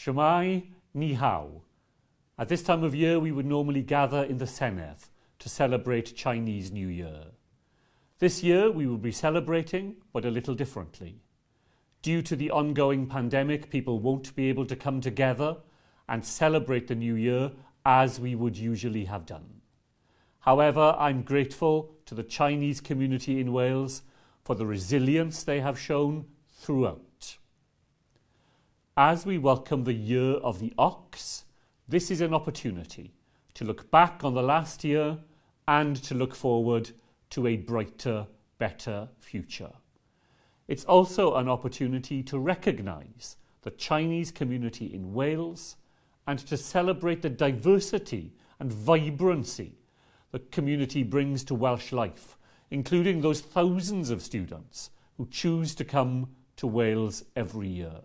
Shemai Nihao. At this time of year, we would normally gather in the Seneth to celebrate Chinese New Year. This year, we will be celebrating, but a little differently. Due to the ongoing pandemic, people won't be able to come together and celebrate the New Year as we would usually have done. However, I'm grateful to the Chinese community in Wales for the resilience they have shown throughout. As we welcome the Year of the Ox, this is an opportunity to look back on the last year and to look forward to a brighter, better future. It's also an opportunity to recognise the Chinese community in Wales and to celebrate the diversity and vibrancy the community brings to Welsh life, including those thousands of students who choose to come to Wales every year.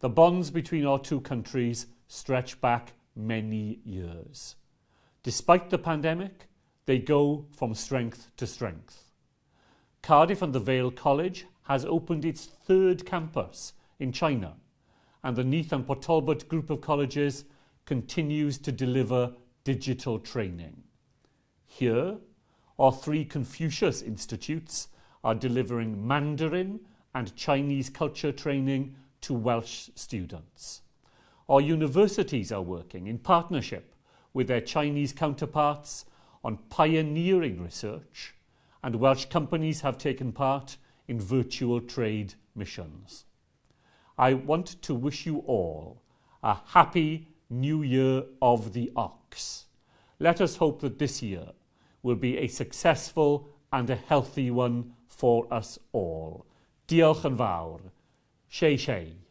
The bonds between our two countries stretch back many years. Despite the pandemic, they go from strength to strength. Cardiff and the Vale College has opened its third campus in China, and the Neath and Port Talbot group of colleges continues to deliver digital training. Here, our three Confucius institutes are delivering Mandarin and Chinese culture training to Welsh students. Our universities are working in partnership with their Chinese counterparts on pioneering research, and Welsh companies have taken part in virtual trade missions. I want to wish you all a happy New Year of the Ox. Let us hope that this year will be a successful and a healthy one for us all. Diolch yn fawr. شيء شيء